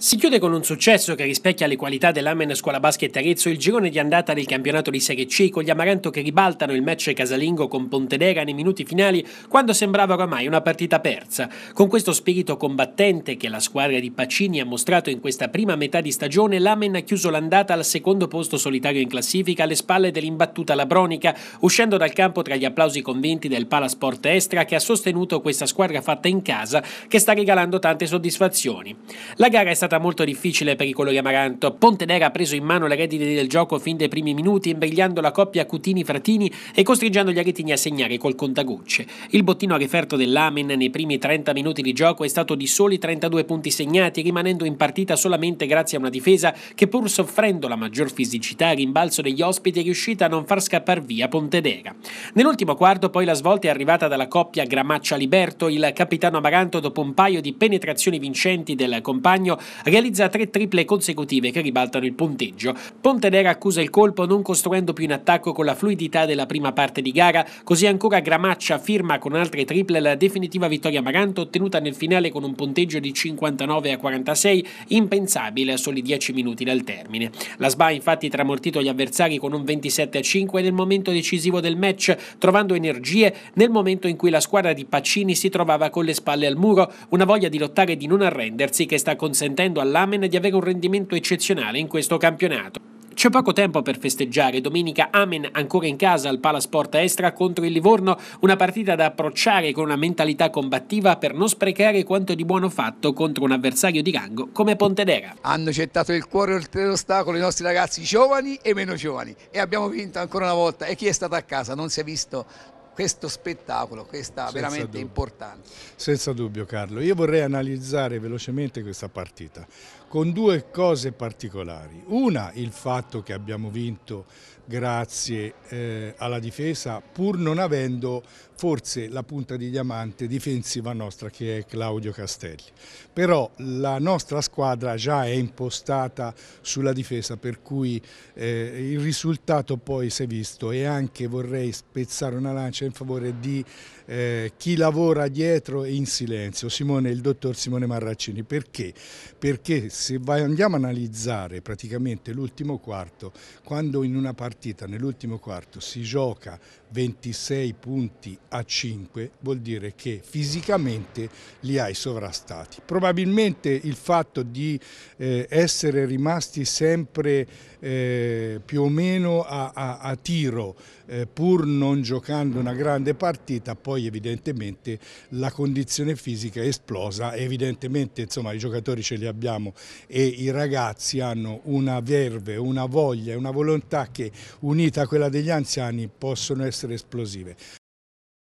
Si chiude con un successo che rispecchia le qualità dell'Amen Scuola Basket Arezzo il girone di andata del campionato di Serie C con gli Amaranto che ribaltano il match casalingo con Pontedera nei minuti finali quando sembrava oramai una partita persa. Con questo spirito combattente che la squadra di Pacini ha mostrato in questa prima metà di stagione, l'Amen ha chiuso l'andata al secondo posto solitario in classifica alle spalle dell'imbattuta Labronica, uscendo dal campo tra gli applausi convinti del Palasport Estra che ha sostenuto questa squadra fatta in casa che sta regalando tante soddisfazioni. La gara è stata stata molto difficile per i colori amaranto. Pontedera ha preso in mano le redini del gioco fin dai primi minuti, imbrigliando la coppia Cutini-Fratini e costringendo gli aretini a segnare col contagocce. Il bottino a referto dell'Amen nei primi 30 minuti di gioco è stato di soli 32 punti segnati, rimanendo in partita solamente grazie a una difesa che pur soffrendo la maggior fisicità e rimbalzo degli ospiti è riuscita a non far scappare via Pontedera. Nell'ultimo quarto poi la svolta è arrivata dalla coppia Gramaccia-Liberto, il capitano amaranto dopo un paio di penetrazioni vincenti del compagno realizza tre triple consecutive che ribaltano il punteggio. Pontedera accusa il colpo non costruendo più in attacco con la fluidità della prima parte di gara, così ancora Gramaccia firma con altre triple la definitiva vittoria Maranto ottenuta nel finale con un punteggio di 59 a 46, impensabile a soli 10 minuti dal termine. La SBA infatti tramortito gli avversari con un 27 a 5 nel momento decisivo del match, trovando energie nel momento in cui la squadra di Pacini si trovava con le spalle al muro, una voglia di lottare e di non arrendersi che sta consentendo consentendo all'Amen di avere un rendimento eccezionale in questo campionato. C'è poco tempo per festeggiare, domenica Amen ancora in casa al Palasport Estra contro il Livorno, una partita da approcciare con una mentalità combattiva per non sprecare quanto di buono fatto contro un avversario di rango come Pontedera. Hanno gettato il cuore oltre l'ostacolo i nostri ragazzi giovani e meno giovani e abbiamo vinto ancora una volta e chi è stato a casa non si è visto questo spettacolo, questa Senza veramente dubbio. importante. Senza dubbio Carlo, io vorrei analizzare velocemente questa partita con due cose particolari. Una, il fatto che abbiamo vinto grazie eh, alla difesa, pur non avendo forse la punta di diamante difensiva nostra che è Claudio Castelli. Però la nostra squadra già è impostata sulla difesa, per cui eh, il risultato poi si è visto e anche vorrei spezzare una lancia in favore di eh, chi lavora dietro e in silenzio, Simone, il dottor Simone Marraccini. Perché? Perché se vai, andiamo a analizzare praticamente l'ultimo quarto, quando in una partita nell'ultimo quarto si gioca 26 punti a 5, vuol dire che fisicamente li hai sovrastati. Probabilmente il fatto di eh, essere rimasti sempre eh, più o meno a, a, a tiro, eh, pur non giocando una grande partita, poi evidentemente la condizione fisica è esplosa, evidentemente insomma, i giocatori ce li abbiamo e i ragazzi hanno una verve, una voglia, una volontà che unita a quella degli anziani possono essere esplosive.